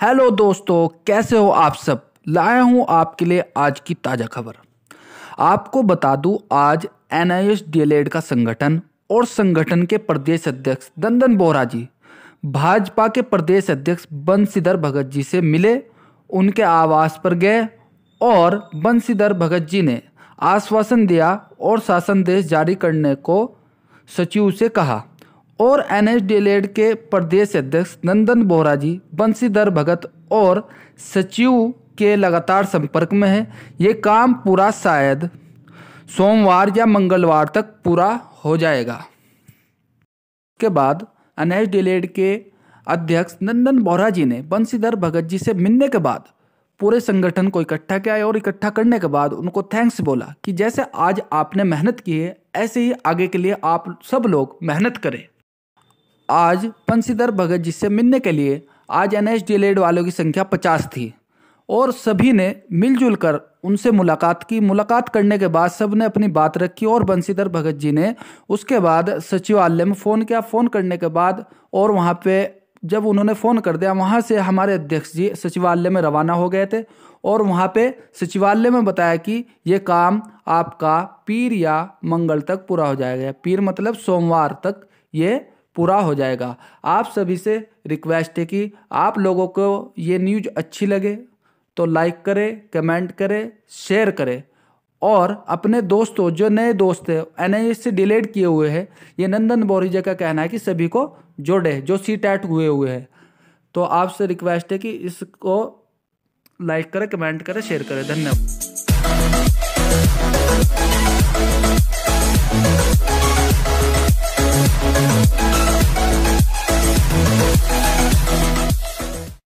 hello दोस्तों कैसे हो आप सब लाया हूं आपके लिए आज की ताज़ा खबर आपको बता दूं आज एन आई e का संगठन और संगठन के प्रदेश अध्यक्ष दंदन बोहरा जी भाजपा के प्रदेश अध्यक्ष बंसीधर भगत जी से मिले उनके आवास पर गए और बंसीधर भगत जी ने आश्वासन दिया और शासन देश जारी करने को सचिव से कहा और एन के प्रदेश अध्यक्ष नंदन बोहरा जी बंशीधर भगत और सचिव के लगातार संपर्क में है ये काम पूरा शायद सोमवार या मंगलवार तक पूरा हो जाएगा के बाद एन के अध्यक्ष नंदन बोहरा जी ने बंशीधर भगत जी से मिलने के बाद पूरे संगठन को इकट्ठा किया और इकट्ठा करने के बाद उनको थैंक्स बोला कि जैसे आज आपने मेहनत की है ऐसे ही आगे के लिए आप सब लोग मेहनत करें आज बंसीधर भगत जी से मिलने के लिए आज एन वालों की संख्या पचास थी और सभी ने मिलजुल कर उनसे मुलाकात की मुलाकात करने के बाद सब ने अपनी बात रखी और बंसीधर भगत जी ने उसके बाद सचिवालय में फ़ोन किया फ़ोन करने के बाद और वहाँ पे जब उन्होंने फ़ोन कर दिया वहाँ से हमारे अध्यक्ष जी सचिवालय में रवाना हो गए थे और वहाँ पे सचिवालय में बताया कि ये काम आपका पीर या मंगल तक पूरा हो जाएगा पीर मतलब सोमवार तक ये पूरा हो जाएगा आप सभी से रिक्वेस्ट है कि आप लोगों को ये न्यूज अच्छी लगे तो लाइक करें कमेंट करें शेयर करें और अपने दोस्तों जो नए दोस्त हैं एन से डिलेट किए हुए हैं ये नंदन बोरिजे का कहना है कि सभी को जोड़े जो सी टैट हुए हुए हैं तो आपसे रिक्वेस्ट है कि इसको लाइक करें कमेंट करें शेयर करें धन्यवाद